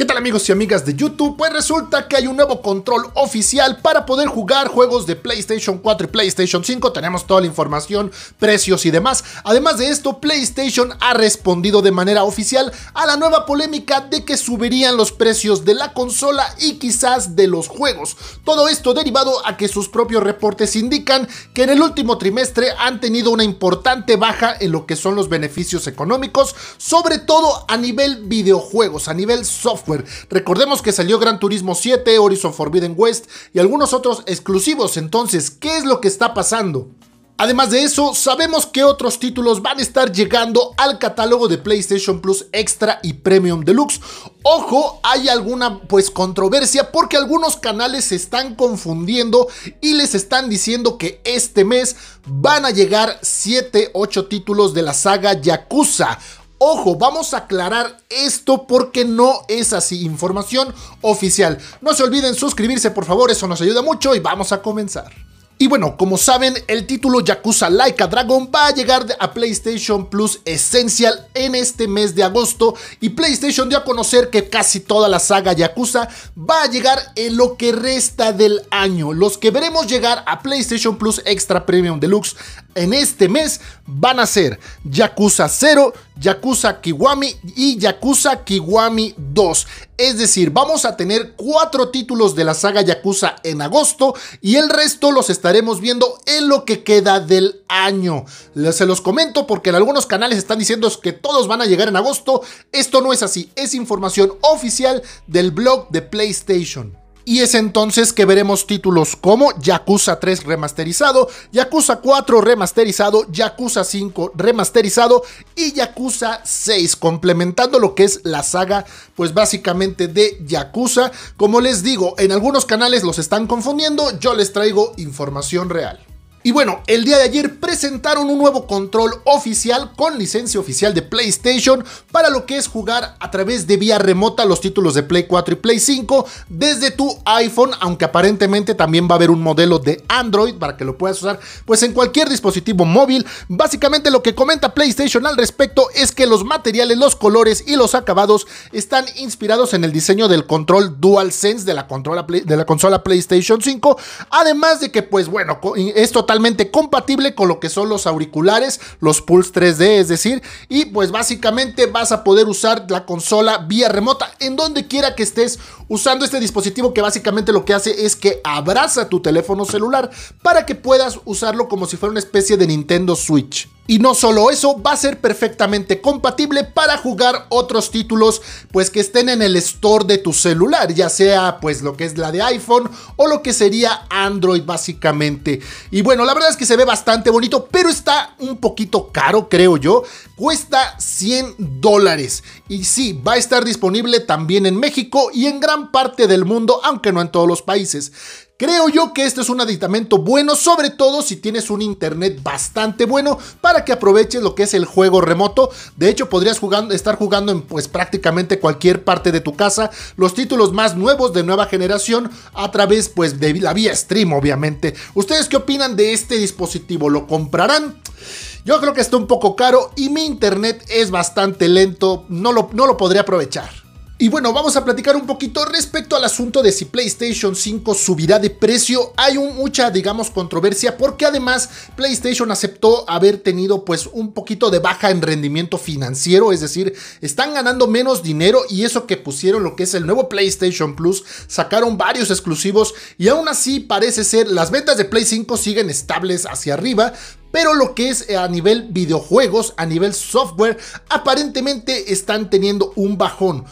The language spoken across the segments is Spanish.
¿Qué tal amigos y amigas de YouTube? Pues resulta que hay un nuevo control oficial para poder jugar juegos de PlayStation 4 y PlayStation 5. Tenemos toda la información, precios y demás. Además de esto, PlayStation ha respondido de manera oficial a la nueva polémica de que subirían los precios de la consola y quizás de los juegos. Todo esto derivado a que sus propios reportes indican que en el último trimestre han tenido una importante baja en lo que son los beneficios económicos, sobre todo a nivel videojuegos, a nivel software. Recordemos que salió Gran Turismo 7, Horizon Forbidden West y algunos otros exclusivos, entonces, ¿qué es lo que está pasando? Además de eso, sabemos que otros títulos van a estar llegando al catálogo de PlayStation Plus Extra y Premium Deluxe. Ojo, hay alguna pues controversia porque algunos canales se están confundiendo y les están diciendo que este mes van a llegar 7, 8 títulos de la saga Yakuza. Ojo, vamos a aclarar esto porque no es así, información oficial. No se olviden suscribirse, por favor, eso nos ayuda mucho y vamos a comenzar. Y bueno, como saben, el título Yakuza Laika Dragon va a llegar a PlayStation Plus Essential en este mes de agosto y PlayStation dio a conocer que casi toda la saga Yakuza va a llegar en lo que resta del año. Los que veremos llegar a PlayStation Plus Extra Premium Deluxe en este mes van a ser Yakuza 0, Yakuza Kiwami y Yakuza Kiwami 2. Es decir, vamos a tener cuatro títulos de la saga Yakuza en agosto y el resto los estaremos viendo en lo que queda del año. Se los comento porque en algunos canales están diciendo que todos van a llegar en agosto. Esto no es así, es información oficial del blog de PlayStation. Y es entonces que veremos títulos como Yakuza 3 remasterizado, Yakuza 4 remasterizado, Yakuza 5 remasterizado y Yakuza 6, complementando lo que es la saga, pues básicamente de Yakuza. Como les digo, en algunos canales los están confundiendo, yo les traigo información real. Y bueno, el día de ayer presentaron un nuevo control oficial con licencia oficial de PlayStation para lo que es jugar a través de vía remota los títulos de Play 4 y Play 5 desde tu iPhone, aunque aparentemente también va a haber un modelo de Android para que lo puedas usar pues en cualquier dispositivo móvil. Básicamente lo que comenta PlayStation al respecto es que los materiales, los colores y los acabados están inspirados en el diseño del control DualSense de la, de la consola PlayStation 5, además de que pues bueno, esto totalmente compatible con lo que son los auriculares, los Pulse 3D, es decir, y pues básicamente vas a poder usar la consola vía remota en donde quiera que estés usando este dispositivo que básicamente lo que hace es que abraza tu teléfono celular para que puedas usarlo como si fuera una especie de Nintendo Switch. Y no solo eso, va a ser perfectamente compatible para jugar otros títulos pues que estén en el store de tu celular, ya sea pues lo que es la de iPhone o lo que sería Android básicamente. Y bueno, la verdad es que se ve bastante bonito, pero está un poquito caro creo yo. Cuesta 100 dólares. Y sí, va a estar disponible también en México y en gran parte del mundo, aunque no en todos los países. Creo yo que este es un aditamento bueno, sobre todo si tienes un internet bastante bueno para que aproveches lo que es el juego remoto. De hecho, podrías estar jugando en pues prácticamente cualquier parte de tu casa los títulos más nuevos de nueva generación a través pues de la vía stream, obviamente. ¿Ustedes qué opinan de este dispositivo? ¿Lo comprarán? Yo creo que está un poco caro y mi internet es bastante lento, no lo, no lo podría aprovechar. Y bueno, vamos a platicar un poquito respecto al asunto de si PlayStation 5 subirá de precio. Hay mucha, digamos, controversia porque además PlayStation aceptó haber tenido pues un poquito de baja en rendimiento financiero, es decir, están ganando menos dinero y eso que pusieron lo que es el nuevo PlayStation Plus, sacaron varios exclusivos y aún así parece ser las ventas de Play 5 siguen estables hacia arriba, pero lo que es eh, a nivel videojuegos, a nivel software, aparentemente están teniendo un bajón.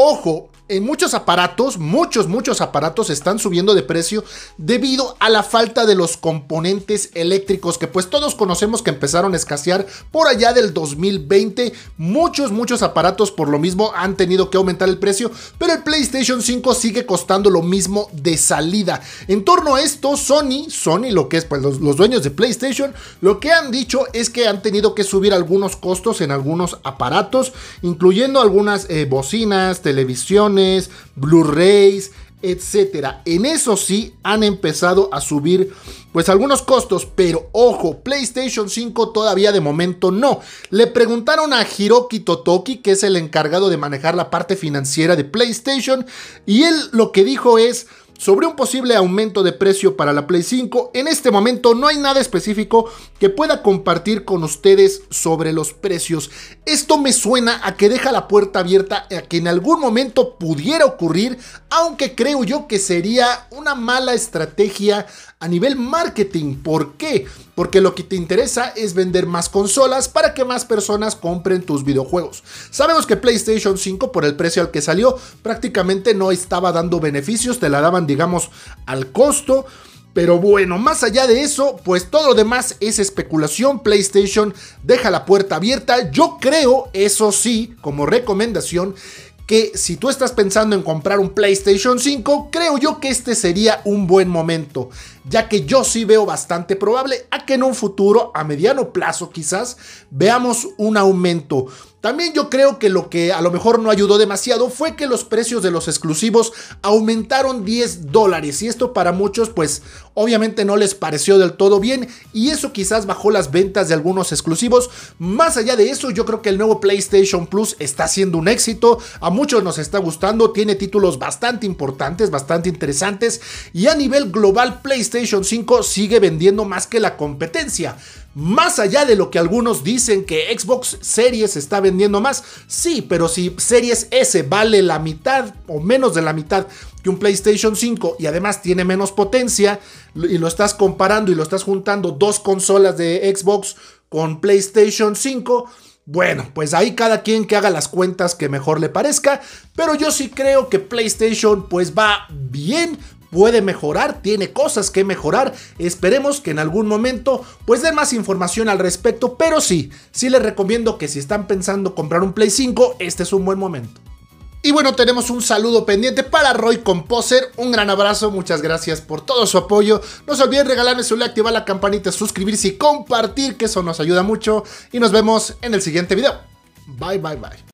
Ojo, muchos aparatos, muchos, muchos aparatos están subiendo de precio debido a la falta de los componentes eléctricos que pues todos conocemos que empezaron a escasear por allá del 2020. Muchos, muchos aparatos por lo mismo han tenido que aumentar el precio, pero el PlayStation 5 sigue costando lo mismo de salida. En torno a esto, Sony, Sony lo que es pues los, dueños de PlayStation, lo que han dicho es que han tenido que subir algunos costos en algunos aparatos, incluyendo algunas eh, bocinas, televisiones, Blu-rays, etcétera. En eso sí han empezado a subir pues algunos costos, pero ojo, PlayStation 5 todavía de momento no. Le preguntaron a Hiroki Totoki, que es el encargado de manejar la parte financiera de PlayStation, y él lo que dijo es sobre un posible aumento de precio para la Play 5, en este momento no hay nada específico que pueda compartir con ustedes sobre los precios. Esto me suena a que deja la puerta abierta a que en algún momento pudiera ocurrir, aunque creo yo que sería una mala estrategia a nivel marketing. ¿Por qué? Porque lo que te interesa es vender más consolas para que más personas compren tus videojuegos. Sabemos que PlayStation 5 por el precio al que salió prácticamente no estaba dando beneficios, te la daban digamos al costo. Pero bueno, más allá de eso, pues todo lo demás es especulación. PlayStation deja la puerta abierta. Yo creo, eso sí, como recomendación, que si tú estás pensando en comprar un PlayStation 5, creo yo que este sería un buen momento ya que yo sí veo bastante probable a que en un futuro, a mediano plazo quizás, veamos un aumento. También yo creo que lo que a lo mejor no ayudó demasiado fue que los precios de los exclusivos aumentaron 10 dólares y esto para muchos pues obviamente no les pareció del todo bien y eso quizás bajó las ventas de algunos exclusivos. Más allá de eso yo creo que el nuevo PlayStation Plus está siendo un éxito, a muchos nos está gustando, tiene títulos bastante importantes, bastante interesantes y a nivel global PlayStation 5 sigue vendiendo más que la competencia. Más allá de lo que algunos dicen que Xbox Series está vendiendo más, sí, pero si Series S vale la mitad o menos de la mitad que un PlayStation 5 y además tiene menos potencia y lo estás comparando y lo estás juntando dos consolas de Xbox con PlayStation 5, bueno, pues ahí cada quien que haga las cuentas que mejor le parezca, pero yo sí creo que PlayStation pues va bien puede mejorar, tiene cosas que mejorar. Esperemos que en algún momento pues den más información al respecto, pero sí, sí les recomiendo que si están pensando comprar un Play 5, este es un buen momento. Y bueno, tenemos un saludo pendiente para Roy Composer. Un gran abrazo, muchas gracias por todo su apoyo. No se olviden regalarme su like, activar la campanita, suscribirse y compartir, que eso nos ayuda mucho. Y nos vemos en el siguiente video. Bye, bye, bye.